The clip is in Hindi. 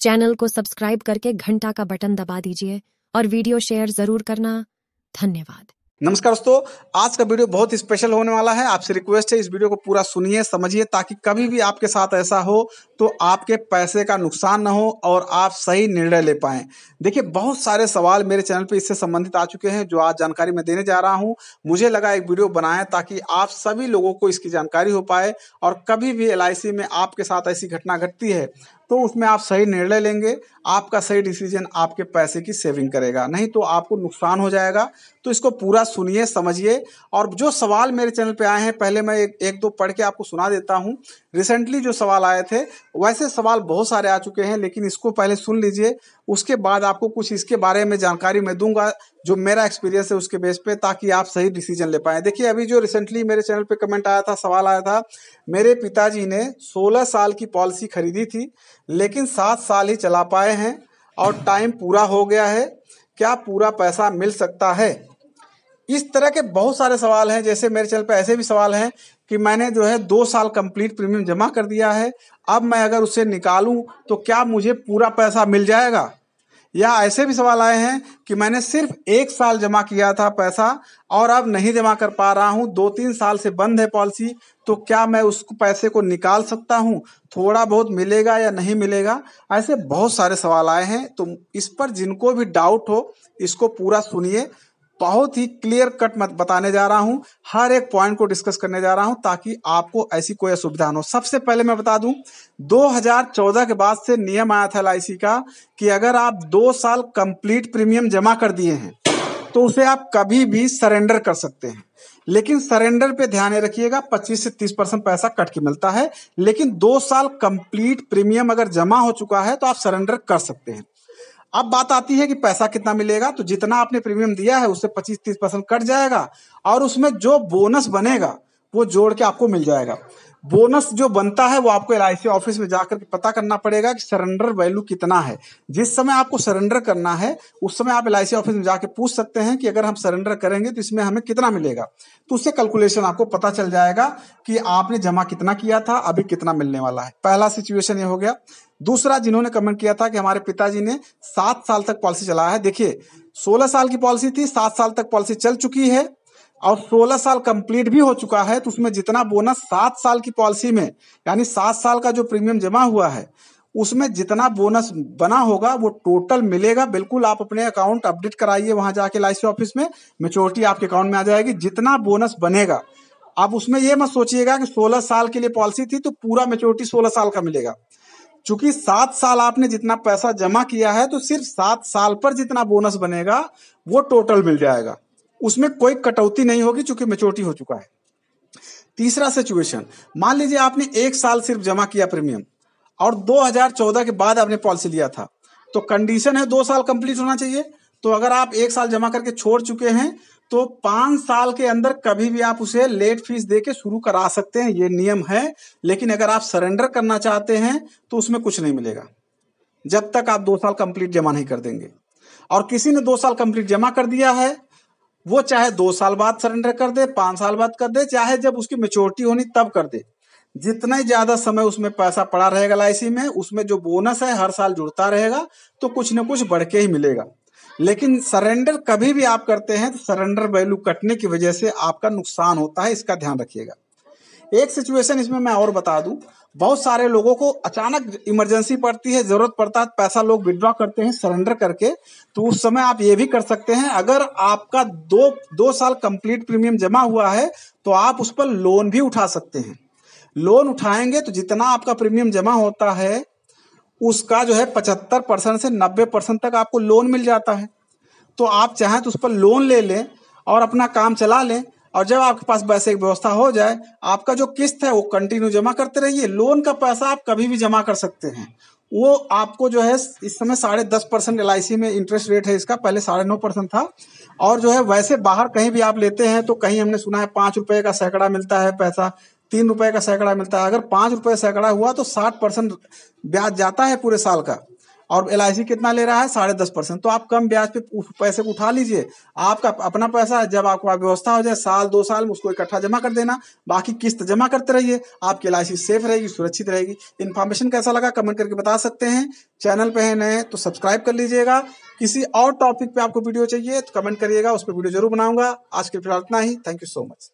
चैनल को सब्सक्राइब करके घंटा का बटन दबा दीजिए और वीडियो शेयर जरूर करना धन्यवाद नमस्कार दोस्तों आज का वीडियो बहुत स्पेशल होने वाला है आपसे रिक्वेस्ट है इस वीडियो को पूरा सुनिए समझिए ताकि कभी भी आपके साथ ऐसा हो तो आपके पैसे का नुकसान ना हो और आप सही निर्णय ले पाएं देखिए बहुत सारे सवाल मेरे चैनल पे इससे संबंधित आ चुके हैं जो आज जानकारी मैं देने जा रहा हूं मुझे लगा एक वीडियो बनाए ताकि आप सभी लोगों को इसकी जानकारी हो पाए और कभी भी एल में आपके साथ ऐसी घटना घटती है तो उसमें आप सही निर्णय लेंगे आपका सही डिसीजन आपके पैसे की सेविंग करेगा नहीं तो आपको नुकसान हो जाएगा तो इसको पूरा सुनिए समझिए और जो सवाल मेरे चैनल पे आए हैं पहले मैं एक, एक दो पढ़ के आपको सुना देता हूँ रिसेंटली जो सवाल आए थे वैसे सवाल बहुत सारे आ चुके हैं लेकिन इसको पहले सुन लीजिए उसके बाद आपको कुछ इसके बारे में जानकारी मैं दूंगा जो मेरा एक्सपीरियंस है उसके बेस पे ताकि आप सही डिसीजन ले पाएँ देखिए अभी जो रिसेंटली मेरे चैनल पे कमेंट आया था सवाल आया था मेरे पिताजी ने 16 साल की पॉलिसी खरीदी थी लेकिन सात साल ही चला पाए हैं और टाइम पूरा हो गया है क्या पूरा पैसा मिल सकता है इस तरह के बहुत सारे सवाल हैं जैसे मेरे चैनल पर ऐसे भी सवाल हैं कि मैंने जो है दो साल कंप्लीट प्रीमियम जमा कर दिया है अब मैं अगर उसे निकालूं तो क्या मुझे पूरा पैसा मिल जाएगा या ऐसे भी सवाल आए हैं कि मैंने सिर्फ एक साल जमा किया था पैसा और अब नहीं जमा कर पा रहा हूँ दो तीन साल से बंद है पॉलिसी तो क्या मैं उस पैसे को निकाल सकता हूँ थोड़ा बहुत मिलेगा या नहीं मिलेगा ऐसे बहुत सारे सवाल आए हैं तो इस पर जिनको भी डाउट हो इसको पूरा सुनिए बहुत ही क्लियर कट मत बताने जा रहा हूं हर एक पॉइंट को डिस्कस करने जा रहा हूं ताकि आपको ऐसी कोई असुविधा हो सबसे पहले मैं बता दूं 2014 के बाद से नियम आया था एल का कि अगर आप दो साल कंप्लीट प्रीमियम जमा कर दिए हैं तो उसे आप कभी भी सरेंडर कर सकते हैं लेकिन सरेंडर पे ध्यान रखिएगा 25 से 30 परसेंट पैसा कट के मिलता है लेकिन दो साल कंप्लीट प्रीमियम अगर जमा हो चुका है तो आप सरेंडर कर सकते हैं अब बात आती है कि पैसा कितना मिलेगा तो जितना आपने प्रीमियम दिया है उससे पच्चीस तीस परसेंट कट जाएगा और उसमें जो बोनस बनेगा वो जोड़ के आपको मिल जाएगा बोनस जो बनता है वो आपको एल ऑफिस में जाकर के पता करना पड़ेगा कि सरेंडर वैल्यू कितना है जिस समय आपको सरेंडर करना है उस समय आप एल ऑफिस में जाकर पूछ सकते हैं कि अगर हम सरेंडर करेंगे तो इसमें हमें कितना मिलेगा तो उससे कैलकुलेशन आपको पता चल जाएगा कि आपने जमा कितना किया था अभी कितना मिलने वाला है पहला सिचुएशन ये हो गया दूसरा जिन्होंने कमेंट किया था कि हमारे पिताजी ने सात साल तक पॉलिसी चलाया है देखिए सोलह साल की पॉलिसी थी सात साल तक पॉलिसी चल चुकी है और 16 साल कंप्लीट भी हो चुका है तो उसमें जितना बोनस सात साल की पॉलिसी में यानी सात साल का जो प्रीमियम जमा हुआ है उसमें जितना बोनस बना होगा वो टोटल मिलेगा बिल्कुल आप अपने अकाउंट अपडेट कराइए वहां जाके लाइसी ऑफिस में मेच्योरिटी आपके अकाउंट में आ जाएगी जितना बोनस बनेगा आप उसमें ये मत सोचिएगा कि 16 साल के लिए पॉलिसी थी तो पूरा मेच्योरिटी 16 साल का मिलेगा चूंकि सात साल आपने जितना पैसा जमा किया है तो सिर्फ सात साल पर जितना बोनस बनेगा वो टोटल मिल जाएगा उसमें कोई कटौती नहीं होगी चूंकि मेच्योरिटी हो चुका है तीसरा सिचुएशन मान लीजिए आपने एक साल सिर्फ जमा किया प्रीमियम और 2014 के बाद आपने पॉलिसी लिया था तो कंडीशन है दो साल कंप्लीट होना चाहिए तो अगर आप एक साल जमा करके छोड़ चुके हैं तो पांच साल के अंदर कभी भी आप उसे लेट फीस दे के शुरू करा सकते हैं ये नियम है लेकिन अगर आप सरेंडर करना चाहते हैं तो उसमें कुछ नहीं मिलेगा जब तक आप दो साल कंप्लीट जमा नहीं कर देंगे और किसी ने दो साल कंप्लीट जमा कर दिया है वो चाहे दो साल बाद सरेंडर कर दे पांच साल बाद कर दे चाहे जब उसकी मेच्योरिटी होनी तब कर दे जितना ही ज्यादा समय उसमें पैसा पड़ा रहेगा एल में उसमें जो बोनस है हर साल जुड़ता रहेगा तो कुछ ना कुछ बढ़ के ही मिलेगा लेकिन सरेंडर कभी भी आप करते हैं तो सरेंडर वैल्यू कटने की वजह से आपका नुकसान होता है इसका ध्यान रखिएगा एक सिचुएशन इसमें मैं और बता दूं बहुत सारे लोगों को अचानक इमरजेंसी पड़ती है जरूरत पड़ता है तो पैसा लोग विड्रॉ करते हैं सरेंडर करके तो उस समय आप ये भी कर सकते हैं अगर आपका दो दो साल कंप्लीट प्रीमियम जमा हुआ है तो आप उस पर लोन भी उठा सकते हैं लोन उठाएंगे तो जितना आपका प्रीमियम जमा होता है उसका जो है पचहत्तर परसेंट से नब्बे परसेंट तक आपको लोन मिल जाता है तो आप चाहें तो उस पर लोन ले लें और अपना काम चला लें और जब आपके पास पैसे की व्यवस्था हो जाए आपका जो किस्त है वो कंटिन्यू जमा करते रहिए लोन का पैसा आप कभी भी जमा कर सकते हैं वो आपको जो है इस समय साढ़े दस परसेंट एल में इंटरेस्ट रेट है इसका पहले साढ़े नौ परसेंट था और जो है वैसे बाहर कहीं भी आप लेते हैं तो कहीं हमने सुना है पांच रुपए का सैकड़ा मिलता है पैसा तीन रुपए का सैकड़ा मिलता है अगर पांच रुपए सैकड़ा हुआ तो साठ परसेंट ब्याज जाता है पूरे साल का और एल कितना ले रहा है साढ़े दस परसेंट तो आप कम ब्याज पे पैसे को उठा लीजिए आपका अपना पैसा जब आपको व्यवस्था हो जाए साल दो साल में उसको इकट्ठा जमा कर देना बाकी किस्त जमा करते रहिए आपकी एल सेफ रहेगी सुरक्षित रहेगी इन्फॉर्मेशन कैसा लगा कमेंट करके बता सकते हैं चैनल पे है नए तो सब्सक्राइब कर लीजिएगा किसी और टॉपिक पे आपको वीडियो चाहिए तो कमेंट करिएगा उस पर वीडियो जरूर बनाऊंगा आज के फिलहाल इतना ही थैंक यू सो मच